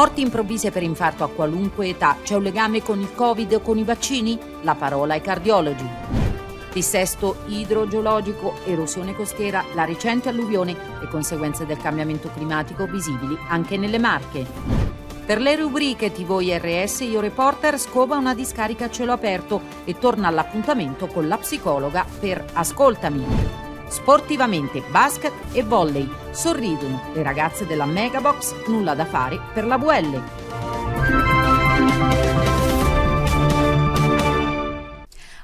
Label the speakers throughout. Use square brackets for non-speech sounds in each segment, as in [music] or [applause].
Speaker 1: Morti improvvise per infarto a qualunque età, c'è un legame con il Covid o con i vaccini? La parola ai cardiologi. Dissesto idrogeologico, erosione costiera, la recente alluvione e conseguenze del cambiamento climatico visibili anche nelle Marche. Per le rubriche TV IRS, Io Reporter scova una discarica a cielo aperto e torna all'appuntamento con la psicologa per Ascoltami. Sportivamente basket e volley sorridono le ragazze della Megabox, nulla da fare per la VL.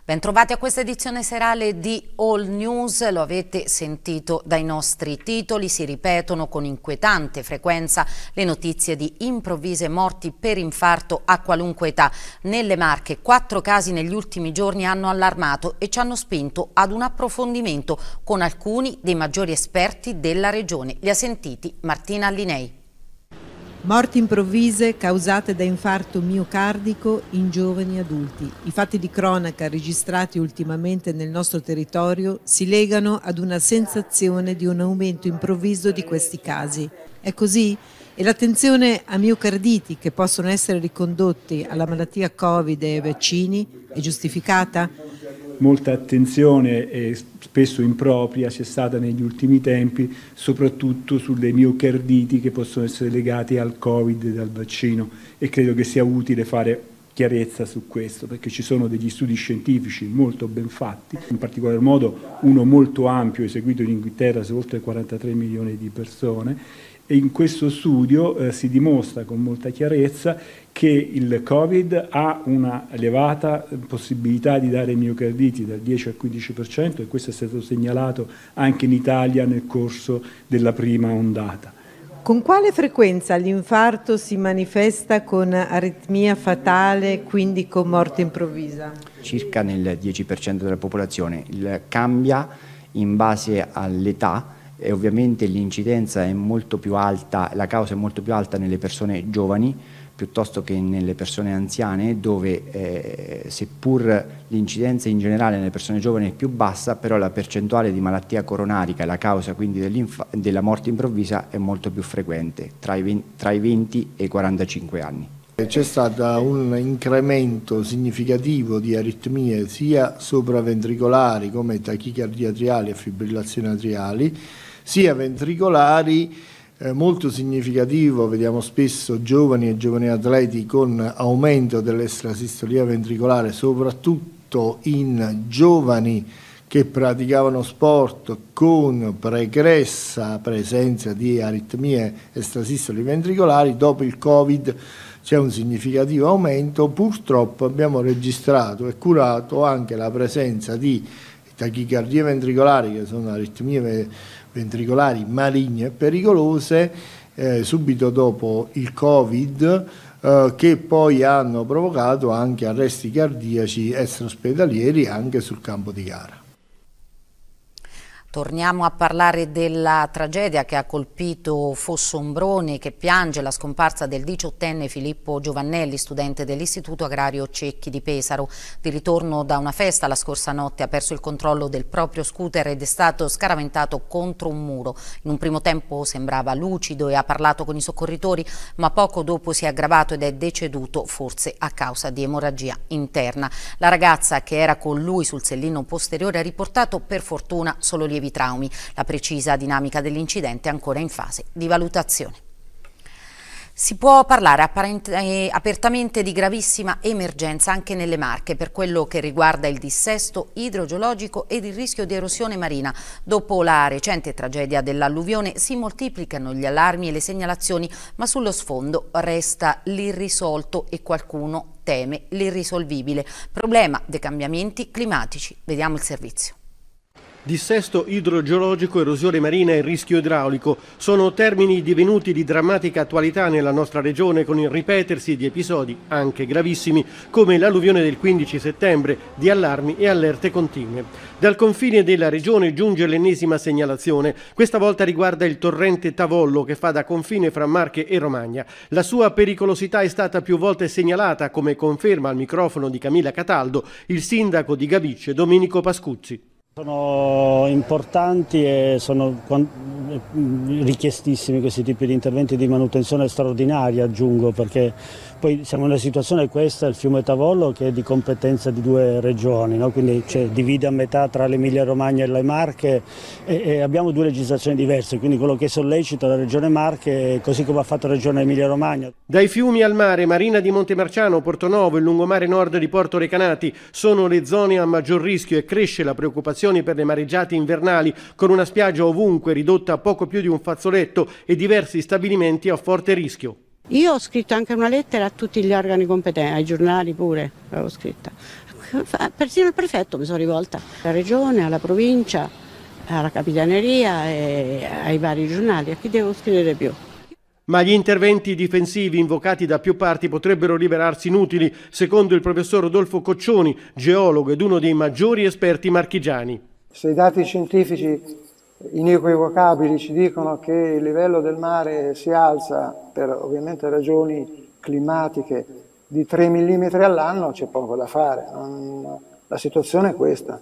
Speaker 1: Bentrovati a questa edizione serale di All News, lo avete sentito dai nostri titoli, si ripetono con inquietante frequenza le notizie di improvvise morti per infarto a qualunque età. Nelle Marche quattro casi negli ultimi giorni hanno allarmato e ci hanno spinto ad un approfondimento con alcuni dei maggiori esperti della regione. Li ha sentiti Martina
Speaker 2: Linei. Morti improvvise causate da infarto miocardico in giovani adulti. I fatti di cronaca registrati ultimamente nel nostro territorio si legano ad una sensazione di un aumento improvviso di questi casi. È così? E l'attenzione a miocarditi che possono essere ricondotti alla malattia Covid e ai vaccini è giustificata?
Speaker 3: Molta attenzione e spesso impropria, c'è stata negli ultimi tempi, soprattutto sulle miocarditi che possono essere legate al Covid e al vaccino e credo che sia utile fare chiarezza su questo, perché ci sono degli studi scientifici molto ben fatti, in particolar modo uno molto ampio eseguito in Inghilterra su oltre 43 milioni di persone e in questo studio eh, si dimostra con molta chiarezza che il Covid ha una elevata eh, possibilità di dare miocarditi dal 10 al 15% e questo è stato segnalato anche in Italia nel corso della prima ondata.
Speaker 2: Con quale frequenza l'infarto si manifesta con aritmia fatale, quindi con morte improvvisa?
Speaker 4: Circa nel 10% della popolazione. Il cambia in base all'età, e ovviamente l'incidenza è molto più alta, la causa è molto più alta nelle persone giovani piuttosto che nelle persone anziane dove eh, seppur l'incidenza in generale nelle persone giovani è più bassa però la percentuale di malattia coronarica, la causa quindi della morte improvvisa è molto più frequente tra i 20, tra i 20 e i 45 anni.
Speaker 3: C'è stato un incremento significativo di aritmie sia sopraventricolari come tachicardia atriali e fibrillazioni atriali sia ventricolari, eh, molto significativo, vediamo spesso giovani e giovani atleti con aumento dell'estrasistolia ventricolare, soprattutto in giovani che praticavano sport con pregressa presenza di aritmie estrasistoli ventricolari, dopo il Covid c'è un significativo aumento, purtroppo abbiamo registrato e curato anche la presenza di tachicardie ventricolari che sono aritmie ventricolari ventricolari maligne e pericolose eh, subito dopo il Covid eh, che poi hanno provocato anche arresti cardiaci extraospedalieri anche sul campo di gara.
Speaker 1: Torniamo a parlare della tragedia che ha colpito Fossombroni che piange la scomparsa del diciottenne Filippo Giovannelli, studente dell'Istituto Agrario Cecchi di Pesaro. Di ritorno da una festa la scorsa notte ha perso il controllo del proprio scooter ed è stato scaraventato contro un muro. In un primo tempo sembrava lucido e ha parlato con i soccorritori, ma poco dopo si è aggravato ed è deceduto forse a causa di emorragia interna. La ragazza che era con lui sul sellino posteriore ha riportato per fortuna solo lievi lievi traumi. La precisa dinamica dell'incidente è ancora in fase di valutazione. Si può parlare eh, apertamente di gravissima emergenza anche nelle Marche per quello che riguarda il dissesto idrogeologico ed il rischio di erosione marina. Dopo la recente tragedia dell'alluvione si moltiplicano gli allarmi e le segnalazioni, ma sullo sfondo resta l'irrisolto e qualcuno teme l'irrisolvibile. Problema dei cambiamenti climatici. Vediamo il servizio.
Speaker 5: Dissesto idrogeologico, erosione marina e rischio idraulico sono termini divenuti di drammatica attualità nella nostra regione con il ripetersi di episodi anche gravissimi come l'alluvione del 15 settembre di allarmi e allerte continue. Dal confine della regione giunge l'ennesima segnalazione, questa volta riguarda il torrente Tavollo che fa da confine fra Marche e Romagna. La sua pericolosità è stata più volte segnalata come conferma al microfono di Camilla Cataldo il sindaco di Gabicce Domenico Pascuzzi.
Speaker 6: Sono importanti e sono richiestissimi questi tipi di interventi di manutenzione straordinaria, aggiungo, perché poi siamo in una situazione questa, il fiume Tavollo che è di competenza di due regioni, no? quindi cioè, divide a metà tra l'Emilia Romagna e le Marche e, e, abbiamo due legislazioni diverse, quindi quello che sollecita la regione Marche così come ha fatto la regione Emilia Romagna.
Speaker 5: Dai fiumi al mare, Marina di Montemarciano, Portonovo, il lungomare nord di Porto Recanati sono le zone a maggior rischio e cresce la preoccupazione per le mareggiate invernali con una spiaggia ovunque ridotta a poco più di un fazzoletto e diversi stabilimenti a forte rischio.
Speaker 7: Io ho scritto anche una lettera a tutti gli organi competenti, ai giornali pure, l'avevo scritta. Persino al prefetto mi sono rivolta, alla regione, alla provincia, alla capitaneria e ai vari giornali, a chi devo scrivere più.
Speaker 5: Ma gli interventi difensivi invocati da più parti potrebbero rivelarsi inutili, secondo il professor Rodolfo Coccioni, geologo ed uno dei maggiori esperti marchigiani.
Speaker 4: Se i dati scientifici inequivocabili ci dicono che il livello del mare si alza per ovviamente ragioni climatiche di 3 mm
Speaker 6: all'anno, c'è poco da fare. la situazione è questa.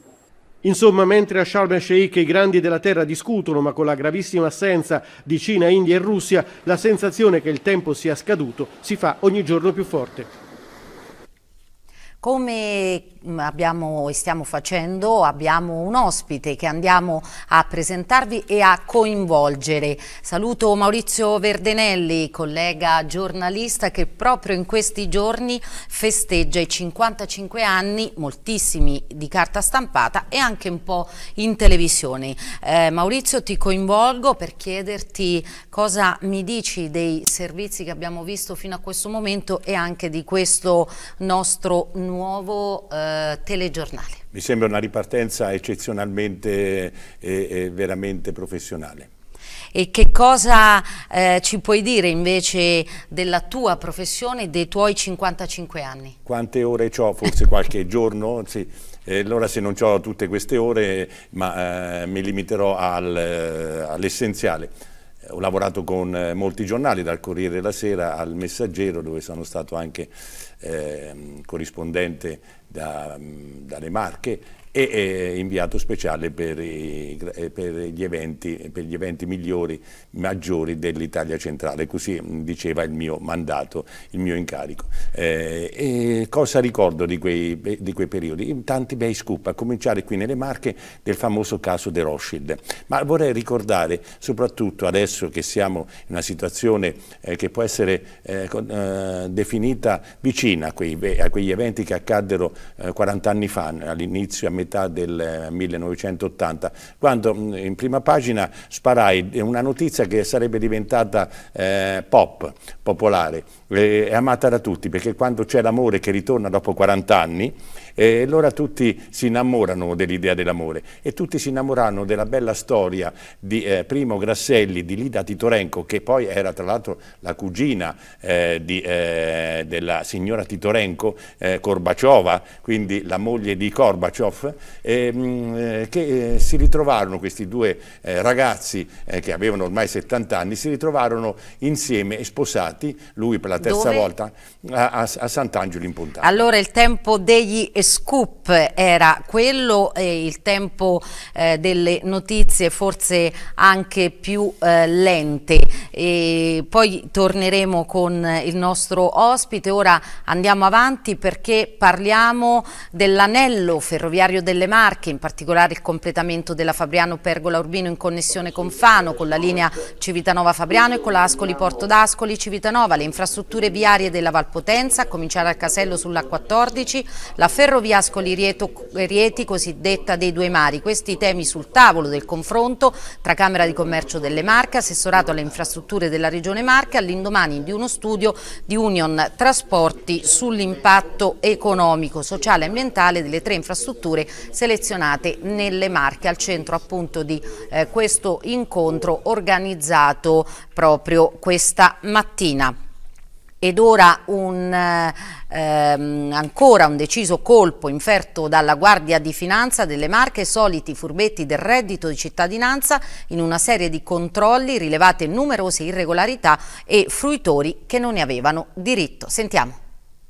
Speaker 5: Insomma, mentre a Sharm el Sheikh i grandi della terra discutono, ma con la gravissima assenza di Cina, India e Russia, la sensazione che il tempo sia scaduto si fa ogni giorno più forte.
Speaker 1: Come mm, abbiamo e stiamo facendo, abbiamo un ospite che andiamo a presentarvi e a coinvolgere. Saluto Maurizio Verdenelli, collega giornalista che proprio in questi giorni festeggia i 55 anni, moltissimi di carta stampata e anche un po' in televisione. Eh, Maurizio ti coinvolgo per chiederti cosa mi dici dei servizi che abbiamo visto fino a questo momento e anche di questo nostro nuovo nuovo eh, telegiornale.
Speaker 8: Mi sembra una ripartenza eccezionalmente e eh, eh, veramente professionale.
Speaker 1: E che cosa eh, ci puoi dire invece della tua professione, dei tuoi 55 anni?
Speaker 8: Quante ore ho? Forse qualche [laughs] giorno? Sì. Eh, allora se non ho tutte queste ore, ma eh, mi limiterò al, eh, all'essenziale. Ho lavorato con molti giornali, dal Corriere della Sera al Messaggero, dove sono stato anche Ehm, corrispondente da, mm, dalle Marche e inviato speciale per, i, eh, per, gli eventi, per, gli eventi, migliori, maggiori dell'Italia centrale, così mm, diceva il mio mandato, il mio incarico. Eh, cosa ricordo di quei, di quei, periodi? Tanti bei scoop, a cominciare qui nelle Marche del famoso caso De Rothschild, ma vorrei ricordare soprattutto adesso che siamo in una situazione eh, che può essere eh, con, eh, definita vicina a, quei, a, quegli eventi che accaddero 40 eh, anni fa, all'inizio, a metà metà del 1980, eh, quando mm, in prima pagina sparai una notizia che sarebbe diventata eh, pop, popolare, eh, è amata da tutti, perché quando c'è l'amore che ritorna dopo 40 anni, e allora tutti si innamorano dell'idea dell'amore e tutti si innamorano della bella storia di eh, Primo Grasselli, di Lida Titorenko, che poi era tra l'altro la cugina eh, di, eh, della signora Titorenco, Korbaciova, eh, quindi la moglie di Gorbaciov, ehm, eh, che eh, si ritrovarono questi due ragazzi che avevano ormai 70 anni, si ritrovarono insieme e sposati, lui per la terza Dove? volta, a, a Sant'Angelo in Puntana.
Speaker 1: Allora il tempo degli scoop era quello, e il tempo eh, delle notizie forse anche più eh, lente. E poi torneremo con il nostro ospite, ora andiamo avanti perché parliamo dell'anello ferroviario delle Marche, in particolare il completamento della Fabriano-Pergola Urbino in connessione con Fano, con la linea Civitanova-Fabriano e con l'Ascoli-Porto d'Ascoli-Civitanova, le infrastrutture viarie della Valpotenza, a cominciare al casello sulla 14, la ferroviaria Roviascoli Rieto, Rieti cosiddetta dei due mari. Questi temi sul tavolo del confronto tra Camera di Commercio delle Marche, Assessorato alle Infrastrutture della Regione Marche, all'indomani di uno studio di Union Trasporti sull'impatto economico, sociale e ambientale delle tre infrastrutture selezionate nelle Marche, al centro appunto di eh, questo incontro organizzato proprio questa mattina ed ora un, ehm, ancora un deciso colpo inferto dalla Guardia di Finanza delle Marche, soliti furbetti del reddito di cittadinanza in una serie di controlli rilevate numerose irregolarità e fruitori che non ne avevano diritto. Sentiamo.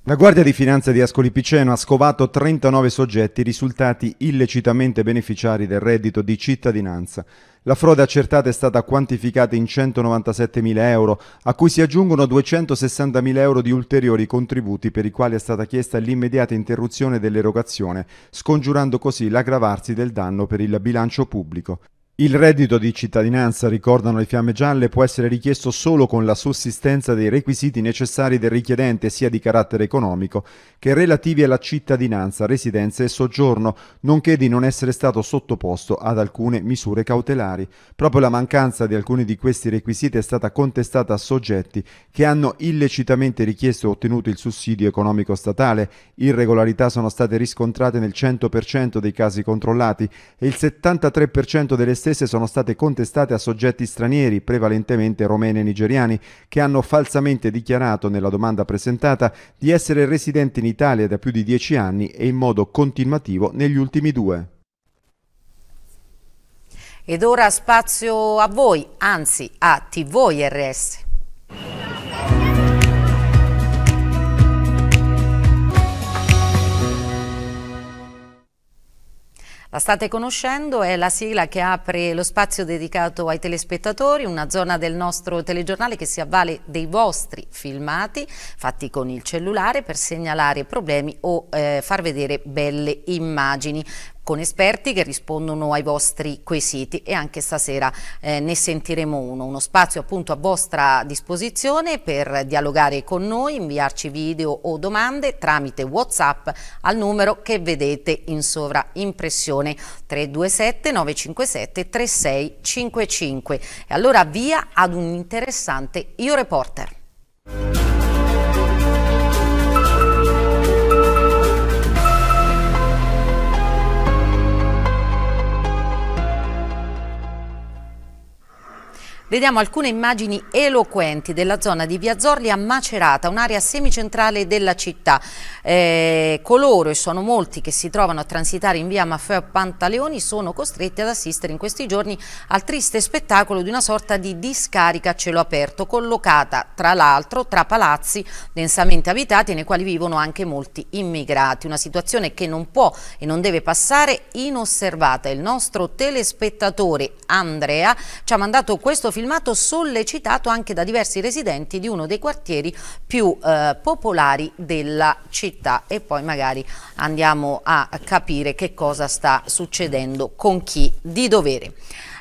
Speaker 4: La Guardia di Finanza di Ascoli Piceno ha scovato 39 soggetti risultati illecitamente beneficiari del reddito di cittadinanza. La frode accertata è stata quantificata in 197.000 euro, a cui si aggiungono 260.000 euro di ulteriori contributi per i quali è stata chiesta l'immediata interruzione dell'erogazione, scongiurando così l'aggravarsi del danno per il bilancio pubblico. Il reddito di cittadinanza, ricordano le fiamme gialle, può essere richiesto solo con la sussistenza dei requisiti necessari del richiedente sia di carattere economico che relativi alla cittadinanza, residenza e soggiorno, nonché di non essere stato sottoposto ad alcune misure cautelari. Proprio la mancanza di alcuni di questi requisiti è stata contestata a soggetti che hanno illecitamente richiesto e ottenuto il sussidio economico statale. Irregolarità sono state riscontrate nel 100% dei casi controllati e il 73% delle stesse sono state contestate a soggetti stranieri, prevalentemente romeni e nigeriani, che hanno falsamente dichiarato nella domanda presentata di essere residenti in Italia da più di dieci anni e in modo continuativo negli ultimi due.
Speaker 1: Ed ora spazio a voi, anzi a TV IRS. La state conoscendo, è la sigla che apre lo spazio dedicato ai telespettatori, una zona del nostro telegiornale che si avvale dei vostri filmati fatti con il cellulare per segnalare problemi o eh, far vedere belle immagini con esperti che rispondono ai vostri quesiti e anche stasera eh, ne sentiremo uno, uno spazio appunto a vostra disposizione per dialogare con noi, inviarci video o domande tramite Whatsapp al numero che vedete in sovraimpressione 327 957 3655. E allora via ad un interessante Io Reporter. Vediamo alcune immagini eloquenti della zona di Via Zorli a Macerata, un'area semicentrale della città. Eh, coloro, e sono molti che si trovano a transitare in via Maffeo Pantaleoni, sono costretti ad assistere in questi giorni al triste spettacolo di una sorta di discarica a cielo aperto, collocata tra l'altro tra palazzi densamente abitati nei quali vivono anche molti immigrati. Una situazione che non può e non deve passare inosservata. Il nostro telespettatore Andrea ci ha mandato questo film filmato sollecitato anche da diversi residenti di uno dei quartieri più eh, popolari della città e poi magari andiamo a capire che cosa sta succedendo con chi di dovere.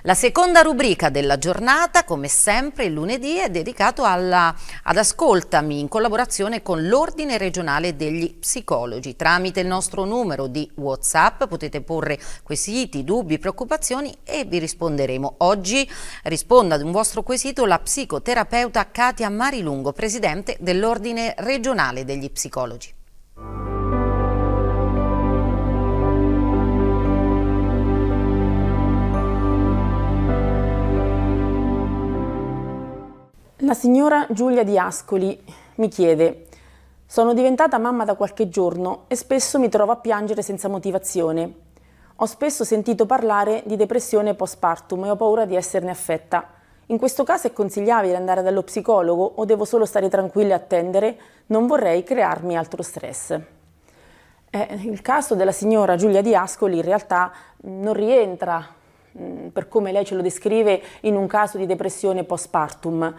Speaker 1: La seconda rubrica della giornata, come sempre il lunedì, è dedicata ad Ascoltami in collaborazione con l'Ordine regionale degli psicologi. Tramite il nostro numero di WhatsApp potete porre quesiti, dubbi, preoccupazioni e vi risponderemo. Oggi risponde ad un vostro quesito la psicoterapeuta Katia Marilungo, presidente dell'Ordine regionale degli psicologi.
Speaker 7: La signora Giulia di Ascoli mi chiede «Sono diventata mamma da qualche giorno e spesso mi trovo a piangere senza motivazione. Ho spesso sentito parlare di depressione postpartum e ho paura di esserne affetta. In questo caso è consigliabile andare dallo psicologo o devo solo stare tranquilla e attendere? Non vorrei crearmi altro stress». Eh, il caso della signora Giulia di Ascoli in realtà non rientra, mm, per come lei ce lo descrive, in un caso di depressione postpartum.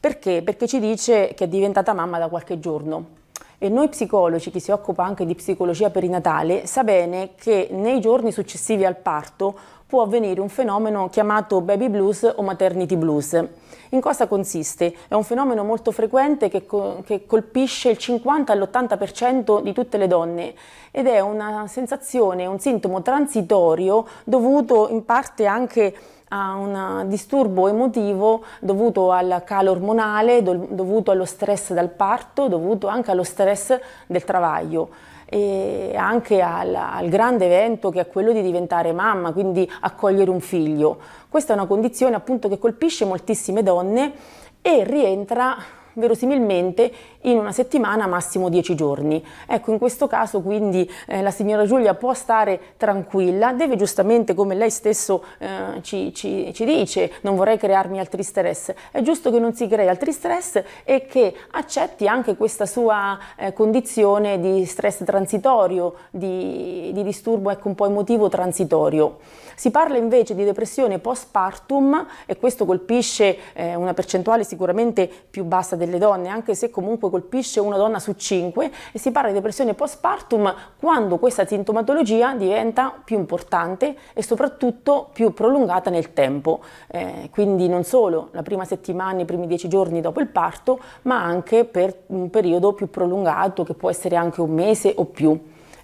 Speaker 7: Perché? Perché ci dice che è diventata mamma da qualche giorno. E noi psicologi, chi si occupa anche di psicologia perinatale, sa bene che nei giorni successivi al parto può avvenire un fenomeno chiamato baby blues o maternity blues. In cosa consiste? È un fenomeno molto frequente che, co che colpisce il 50 all'80% di tutte le donne ed è una sensazione, un sintomo transitorio dovuto in parte anche a un disturbo emotivo dovuto al calo ormonale, dovuto allo stress dal parto, dovuto anche allo stress del travaglio e anche al, al, grande evento che è quello di diventare mamma, quindi accogliere un figlio. Questa è una condizione appunto che colpisce moltissime donne e rientra verosimilmente in una settimana, massimo 10 giorni. Ecco, in questo caso quindi eh, la signora Giulia può stare tranquilla, deve giustamente, come lei stesso eh, ci, ci, ci dice, non vorrei crearmi altri stress, è giusto che non si crei altri stress e che accetti anche questa sua eh, condizione di stress transitorio, di, di disturbo ecco, un po' emotivo transitorio. Si parla invece di depressione postpartum e questo colpisce eh, una percentuale sicuramente più bassa delle donne, anche se comunque colpisce una donna su cinque e si parla di depressione postpartum quando questa sintomatologia diventa più importante e soprattutto più prolungata nel tempo. Eh, quindi non solo la prima settimana, i primi dieci giorni dopo il parto, ma anche per un periodo più prolungato che può essere anche un mese o più.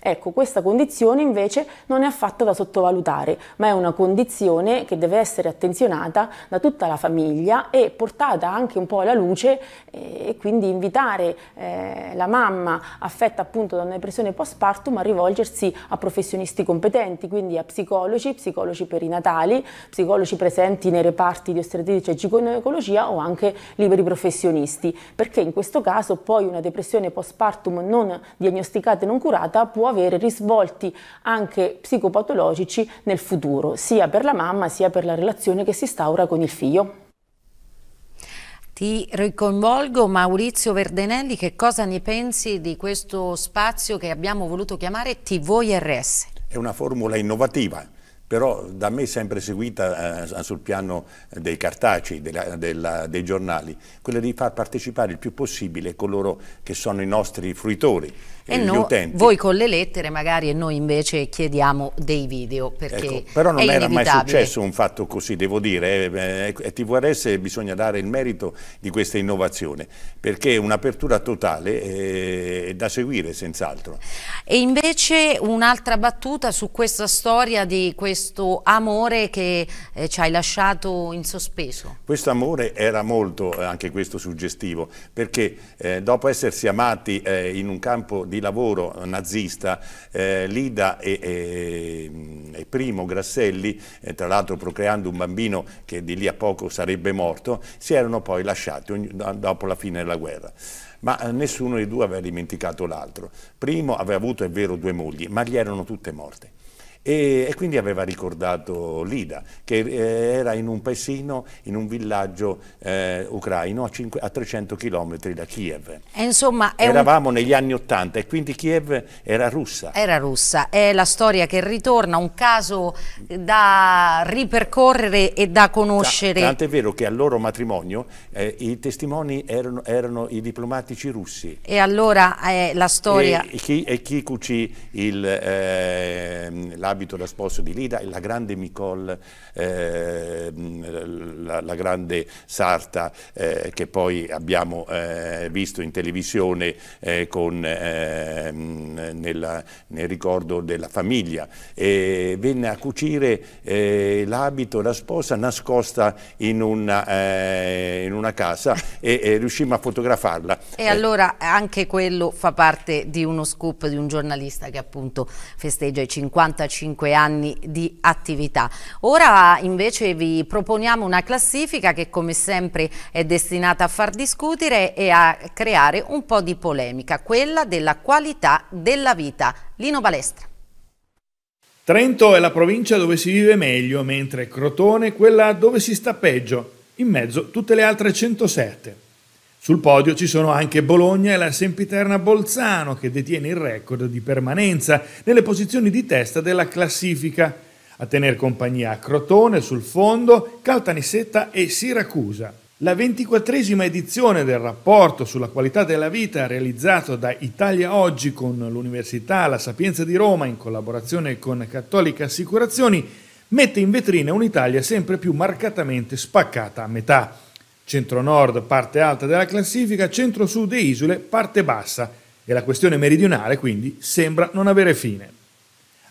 Speaker 7: Ecco, questa condizione invece non è affatto da sottovalutare, ma è una condizione che deve essere attenzionata da tutta la famiglia e portata anche un po' alla luce eh, e quindi invitare eh, la mamma affetta appunto da una depressione postpartum a rivolgersi a professionisti competenti, quindi a psicologi, psicologi perinatali, psicologi presenti nei reparti di ostetricia e ginecologia o anche liberi professionisti, perché in questo caso poi una depressione postpartum non diagnosticata e non curata può avere risvolti anche psicopatologici nel futuro, sia per la mamma sia per la relazione che si instaura con il figlio. Ti
Speaker 1: riconvolgo Maurizio Verdenelli, che cosa ne pensi di questo spazio che abbiamo voluto chiamare TVRS?
Speaker 8: È una formula innovativa, però da me sempre seguita eh, sul piano dei cartacei, della, della, dei giornali, quella di far partecipare il più possibile coloro che sono i nostri fruitori e gli no, utenti.
Speaker 1: Voi con le lettere magari e noi invece chiediamo dei video ecco, perché ecco, Però non era mai successo
Speaker 8: un fatto così, devo dire, eh, eh, e TVRS bisogna dare il merito di questa innovazione perché è un'apertura totale è eh, da seguire senz'altro.
Speaker 1: E invece un'altra battuta su questa storia di questo amore che ci hai lasciato in sospeso.
Speaker 8: Questo amore era molto, anche questo suggestivo, perché dopo essersi amati in un campo di di lavoro nazista, eh, Lida e, e, e, Primo Grasselli, eh, tra l'altro procreando un bambino che di lì a poco sarebbe morto, si erano poi lasciati ogni, dopo la fine della guerra ma eh, nessuno dei due aveva dimenticato l'altro. Primo aveva avuto, è vero, due mogli, ma gli erano tutte morte. E, e, quindi aveva ricordato Lida, che eh, era in un paesino, in un villaggio eh, ucraino a, 5, a, 300 km da Kiev.
Speaker 1: E insomma, Eravamo
Speaker 8: un... negli anni Ottanta e quindi Kiev era russa.
Speaker 1: Era russa, è la storia che ritorna, un caso eh, da ripercorrere e da conoscere. T tant'è
Speaker 8: vero che al loro matrimonio eh, i testimoni erano, erano, i diplomatici russi.
Speaker 1: E allora è la storia... E,
Speaker 8: e chi, e chi cucì il, eh, la abito da sposo di Lida e la grande Nicole, eh, la, la, grande sarta eh, che poi abbiamo eh, visto in televisione eh, con, ehm, nella, nel ricordo della famiglia. E venne a cucire eh, l'abito da sposa nascosta in una, eh, in una casa e, e riuscimmo a fotografarla.
Speaker 1: E allora anche quello fa parte di uno scoop di un giornalista che appunto festeggia i 55 35 anni di attività. Ora invece vi proponiamo una classifica che come sempre è destinata a far discutere e a creare un po' di polemica, quella della qualità della vita. Lino Balestra.
Speaker 3: Trento è la provincia dove si vive meglio, mentre Crotone è quella dove si sta peggio, in mezzo tutte le altre 107. Sul podio ci sono anche Bologna e la sempiterna Bolzano che detiene il record di permanenza nelle posizioni di testa della classifica. A tener compagnia Crotone sul fondo, Caltanissetta e Siracusa. La ventiquattresima edizione del rapporto sulla qualità della vita realizzato da Italia Oggi con l'Università La Sapienza di Roma in collaborazione con Cattolica Assicurazioni mette in vetrina un'Italia sempre più marcatamente spaccata a metà. Centro-nord, parte alta della classifica, centro-sud e isole, parte bassa, e la questione meridionale quindi sembra non avere fine.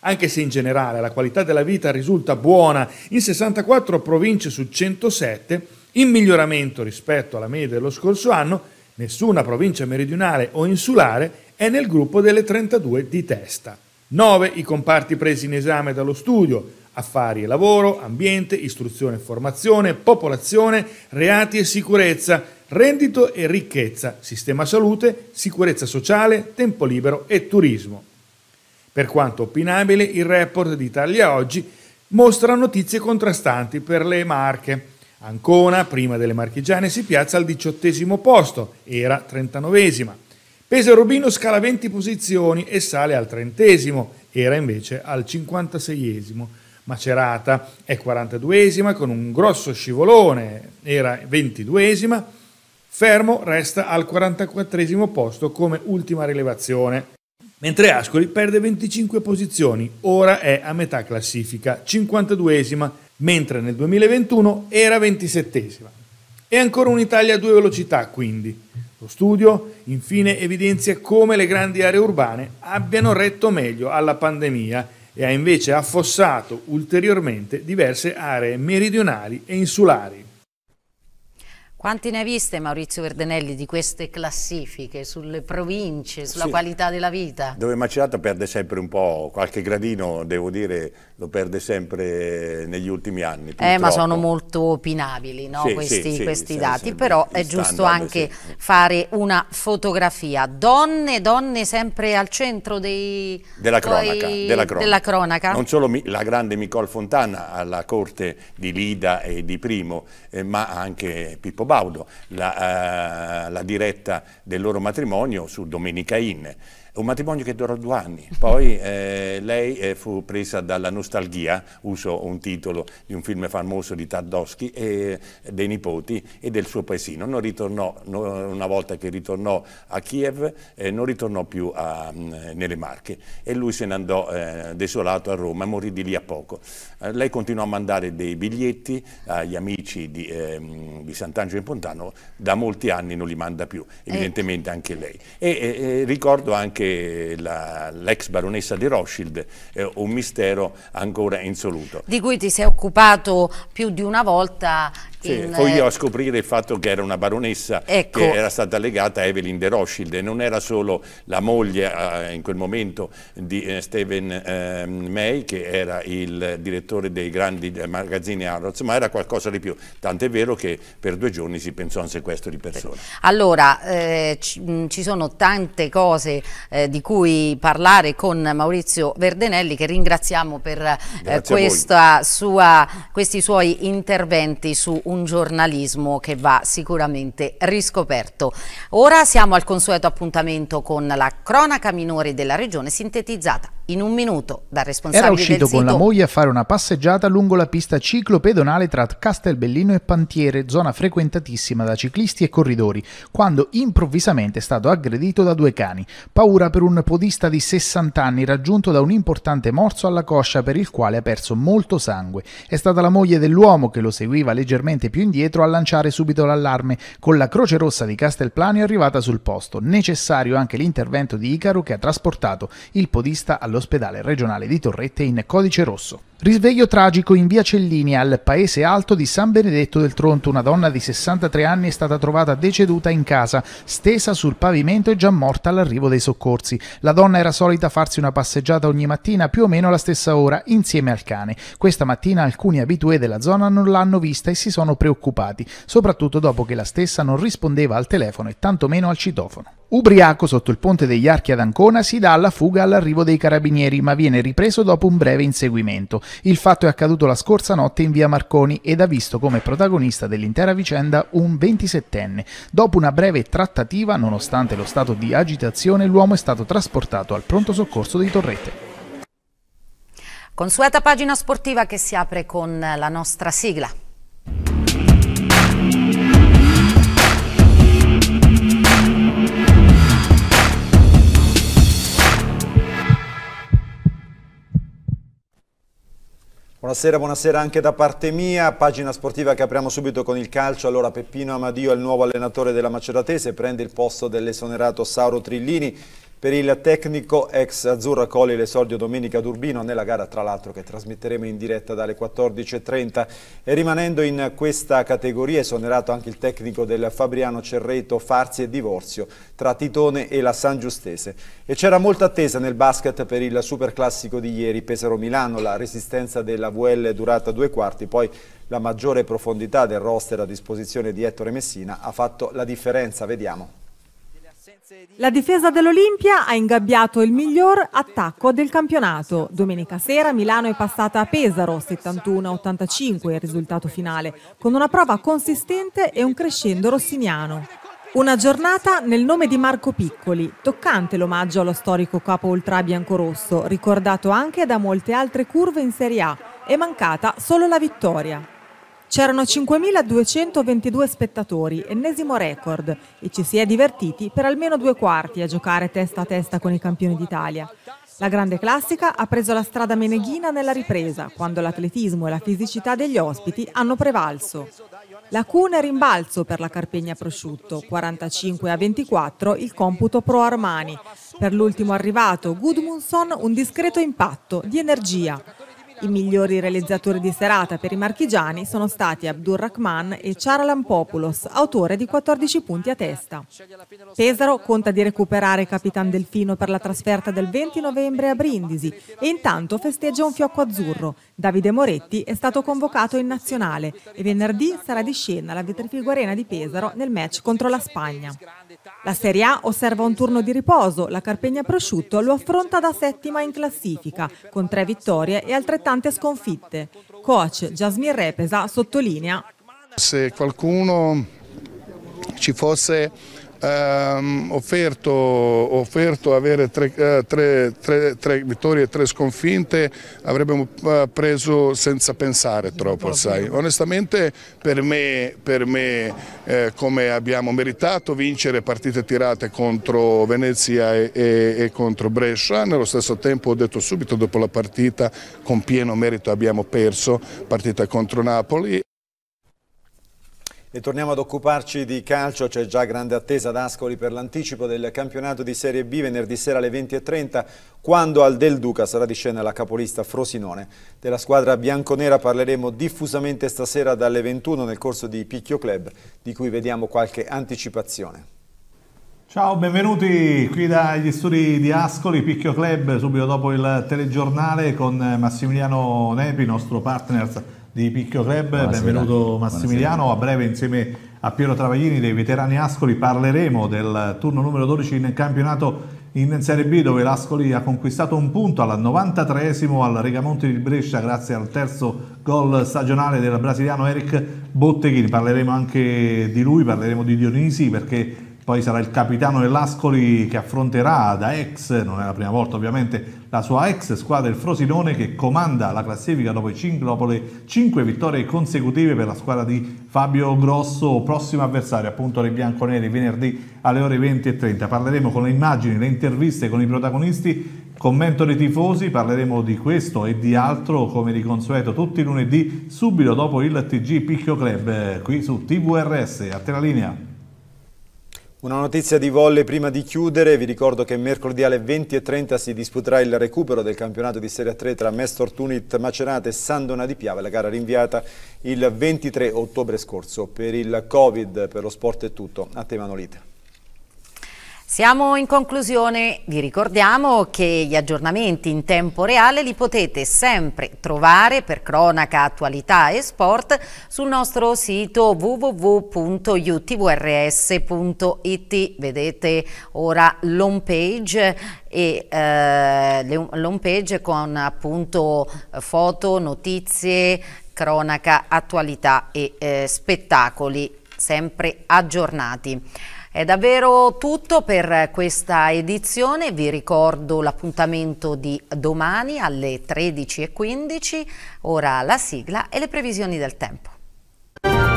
Speaker 3: Anche se in generale la qualità della vita risulta buona in 64 province su 107, in miglioramento rispetto alla media dello scorso anno, nessuna provincia meridionale o insulare è nel gruppo delle 32 di testa. 9 i comparti presi in esame dallo studio, affari e lavoro, ambiente, istruzione e formazione, popolazione, reati e sicurezza, rendito e ricchezza, sistema salute, sicurezza sociale, tempo libero e turismo. Per quanto opinabile, il report di Italia Oggi mostra notizie contrastanti per le Marche. Ancona, prima delle marchigiane, si piazza al diciottesimo posto, era trentanovesima. Pesaro Rubino scala 20 posizioni e sale al trentesimo, era invece al cinquantaseiesimo. Macerata è 42esima con un grosso scivolone, era 22esima, Fermo resta al 44 posto come ultima rilevazione, mentre Ascoli perde 25 posizioni, ora è a metà classifica, 52esima, mentre nel 2021 era 27esima. E ancora un'Italia a due velocità quindi. Lo studio infine evidenzia come le grandi aree urbane abbiano retto meglio alla pandemia e ha invece affossato ulteriormente diverse aree meridionali e insulari.
Speaker 1: Quanti ne ha viste Maurizio Verdenelli di queste classifiche sulle province, sulla sì. qualità della vita?
Speaker 3: Dove Macerata perde
Speaker 8: sempre un po', qualche gradino, devo dire, lo perde sempre negli ultimi anni.
Speaker 1: Purtroppo. Eh, ma sono molto opinabili no? sì, questi, sì, questi dati, però è giusto anche fare una fotografia. Donne, donne sempre al centro dei... della, cronaca, della, cronaca. della cronaca. Non
Speaker 8: solo la grande Nicole Fontana alla corte di Lida e di Primo, eh, ma anche Pippo Bacca Baudo la, uh, la diretta del loro matrimonio su Domenica Inn. Un matrimonio che durò due anni, poi eh, lei eh, fu presa dalla nostalgia, uso un titolo di un film famoso di Tardoschi, e, eh, dei nipoti e del suo paesino. Non ritornò, no, una volta che ritornò a Kiev, eh, non ritornò più a, mh, mm, nelle Marche e lui se ne andò eh, desolato a Roma, e morì di lì a poco. Eh, lei continuò a mandare dei biglietti agli amici di, ehm, di Sant'Angelo in Pontano, da molti anni non li manda più, evidentemente anche lei. E ricordo anche anche l'ex baronessa di Rothschild è eh, un mistero ancora insoluto.
Speaker 1: Di cui ti sei occupato più di una volta sì, poi io
Speaker 8: a scoprire il fatto che era una baronessa ecco. che era stata legata a Evelyn de Rothschild e non era solo la moglie eh, in quel momento di eh, Stephen eh, May che era il direttore dei grandi magazzini Harrods ma era qualcosa di più, tant'è vero che per due giorni si pensò a un sequestro di persone.
Speaker 1: Allora eh, ci sono tante cose eh, di cui parlare con Maurizio Verdenelli che ringraziamo per eh, questa sua, questi suoi interventi su un un giornalismo che va sicuramente riscoperto. Ora siamo al consueto appuntamento con la cronaca minore della regione sintetizzata in un minuto dal responsabile Era uscito con la
Speaker 9: moglie a fare una passeggiata lungo la pista ciclopedonale tra Castelbellino e Pantiere, zona frequentatissima da ciclisti e corridori, quando improvvisamente è stato aggredito da due cani. Paura per un podista di 60 anni raggiunto da un importante morso alla coscia per il quale ha perso molto sangue. È stata la moglie dell'uomo che lo seguiva leggermente leggermente più indietro a lanciare subito l'allarme, con la Croce Rossa di Castelplanio arrivata sul posto, necessario anche l'intervento di Icaro che ha trasportato il podista all'ospedale regionale di Torrette in codice rosso. Risveglio tragico in via Cellini al paese alto di San Benedetto del Tronto. Una donna di 63 anni è stata trovata deceduta in casa, stesa sul pavimento e già morta all'arrivo dei soccorsi. La donna era solita farsi una passeggiata ogni mattina più o meno alla stessa ora insieme al cane. Questa mattina alcuni abitué della zona non l'hanno vista e si sono preoccupati, soprattutto dopo che la stessa non rispondeva al telefono e tantomeno al citofono. Ubriaco sotto il ponte degli Archi ad Ancona si dà alla fuga all'arrivo dei carabinieri, ma viene ripreso dopo un breve inseguimento. Il fatto è accaduto la scorsa notte in via Marconi ed ha visto come protagonista dell'intera vicenda un 27enne. Dopo una breve trattativa, nonostante lo stato di agitazione, l'uomo è stato trasportato al pronto soccorso di Torrete.
Speaker 1: Consueta pagina sportiva che si apre con la nostra sigla.
Speaker 4: Buonasera, buonasera anche da parte mia, pagina sportiva che apriamo subito con il calcio, allora Peppino Amadio è il nuovo allenatore della Maceratese, prende il posto dell'esonerato Sauro Trillini, per il tecnico ex azzurro Colli l'esordio domenica d'Urbino nella gara tra l'altro che trasmetteremo in diretta dalle 14.30 e rimanendo in questa categoria esonerato anche il tecnico del Fabriano Cerreto Farsi e Divorzio tra Titone e la San Giustese e c'era molta attesa nel basket per il superclassico di ieri Pesaro-Milano la resistenza della VL durata due quarti poi la maggiore profondità del roster a disposizione di Ettore Messina ha fatto la differenza, vediamo.
Speaker 2: La difesa dell'Olimpia ha ingabbiato il miglior attacco del campionato. Domenica sera Milano è passata a Pesaro, 71-85 il risultato finale, con una prova consistente e un crescendo rossiniano. Una giornata nel nome di Marco Piccoli, toccante l'omaggio allo storico capo ultra biancorosso, ricordato anche da molte altre curve in Serie A, è mancata solo la vittoria. C'erano 5.222 spettatori, ennesimo record, e ci si è divertiti per almeno due quarti a giocare testa a testa con i campioni d'Italia. La grande classica ha preso la strada meneghina nella ripresa, quando l'atletismo e la fisicità degli ospiti hanno prevalso. La cuna è rimbalzo per la Carpegna Prosciutto, 45 a 24 il computo pro Armani. Per l'ultimo arrivato, Gudmundsson un discreto impatto di energia. I migliori realizzatori di serata per i marchigiani sono stati Abdur Rahman e Charalan Populos, autore di 14 punti a testa. Pesaro conta di recuperare Capitan Delfino per la trasferta del 20 novembre a Brindisi e intanto festeggia un fiocco azzurro. Davide Moretti è stato convocato in nazionale e venerdì sarà di scena alla Vetrifigo Arena di Pesaro nel match contro la Spagna. La Serie A osserva un turno di riposo, la Carpegna Prosciutto lo affronta da settima in classifica, con tre vittorie e altrettanto nonostante sconfitte. Coach Jasmine Repesa sottolinea.
Speaker 3: Se qualcuno ci fosse ehm, offerto, offerto, avere tre, eh, tre, tre, tre, vittorie e tre sconfinte, avremmo eh, preso senza pensare troppo, sai. Onestamente per me, per me eh, come abbiamo meritato vincere partite tirate contro Venezia e, e, e contro Brescia, nello stesso tempo ho detto subito dopo la partita con pieno merito abbiamo perso partita contro
Speaker 4: Napoli e torniamo ad occuparci di calcio, c'è già grande attesa ad Ascoli per l'anticipo del campionato di Serie B venerdì sera alle 20.30 quando al Del Duca sarà di scena la capolista Frosinone. Della squadra bianconera parleremo diffusamente stasera dalle 21 nel corso di Picchio Club di cui vediamo qualche anticipazione.
Speaker 10: Ciao, benvenuti qui dagli studi di Ascoli, Picchio Club, subito dopo il telegiornale con Massimiliano Nepi, nostro partner di Picchio Club. Buonasera. Benvenuto Massimiliano. Buonasera. A breve, insieme a Piero Travaglini dei Veterani Ascoli, parleremo del turno numero 12 in campionato in Serie B, dove l'Ascoli ha conquistato un punto al 93esimo al Regamonte di Brescia, grazie al terzo gol stagionale del brasiliano Eric Botteghini. Parleremo anche di lui, parleremo di Dionisi, perché poi sarà il capitano dell'Ascoli che affronterà da ex, non è la prima volta ovviamente, la sua ex squadra il Frosinone che comanda la classifica dopo, i dopo le 5 vittorie consecutive per la squadra di Fabio Grosso, prossimo avversario appunto alle Bianconeri venerdì alle ore 20.30. Parleremo con le immagini, le interviste con i protagonisti commento dei tifosi, parleremo di questo e di altro come di consueto tutti i lunedì subito dopo il TG Picchio Club qui su TVRS, a te la linea.
Speaker 4: Una notizia di volle prima di chiudere, vi ricordo che mercoledì alle 20.30 si disputerà il recupero del campionato di Serie 3 tra Mestor Tunit Macerate e Sandona di Piave, la gara rinviata il 23 ottobre scorso. Per il Covid, per lo sport è tutto, a te Manolite.
Speaker 1: Siamo in conclusione, vi ricordiamo che gli aggiornamenti in tempo reale li potete sempre trovare per cronaca, attualità e sport sul nostro sito www.utvrs.it. Vedete ora l'home page e eh, l'home page con appunto foto, notizie, cronaca, attualità e eh, spettacoli sempre aggiornati. È davvero tutto per questa edizione, vi ricordo l'appuntamento di domani alle 13.15, ora la sigla e le previsioni del tempo.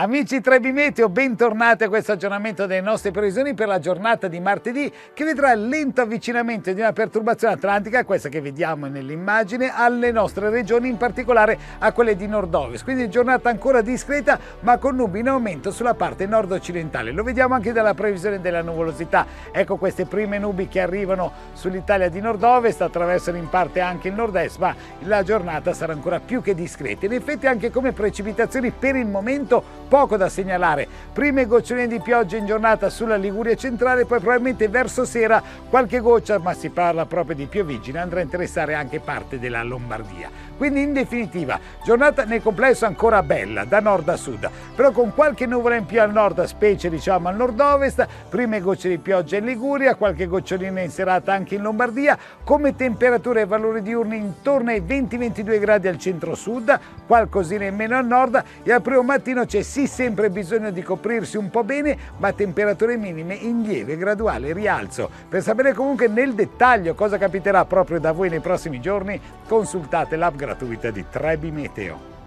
Speaker 6: Amici Trebimeteo, bentornati a questo aggiornamento delle nostre previsioni per la giornata di martedì che vedrà il lento avvicinamento di una perturbazione atlantica, questa che vediamo nell'immagine, alle nostre regioni, in particolare a quelle di nord-ovest. Quindi giornata ancora discreta ma con nubi in aumento sulla parte nord-occidentale. Lo vediamo anche dalla previsione della nuvolosità. Ecco queste prime nubi che arrivano sull'Italia di nord-ovest, attraversano in parte anche il nord-est, ma la giornata sarà ancora più che discreta. In effetti anche come precipitazioni per il momento poco da segnalare. Prime goccioline di pioggia in giornata sulla Liguria centrale, poi probabilmente verso sera qualche goccia, ma si parla proprio di piovigine, andrà a interessare anche parte della Lombardia. Quindi in definitiva, giornata nel complesso ancora bella, da nord a sud, però con qualche nuvola in più al nord, specie diciamo al nord-ovest, prime gocce di pioggia in Liguria, qualche gocciolina in serata anche in Lombardia, come temperature e valori diurni intorno ai 20-22 gradi al centro-sud, qualcosina in meno al nord e al primo mattino c'è sì sempre bisogno di coprirsi un po' bene, ma temperature minime in lieve graduale rialzo. Per sapere comunque nel dettaglio cosa capiterà proprio da voi nei prossimi giorni, consultate l'app gratuita di Trebi Meteo.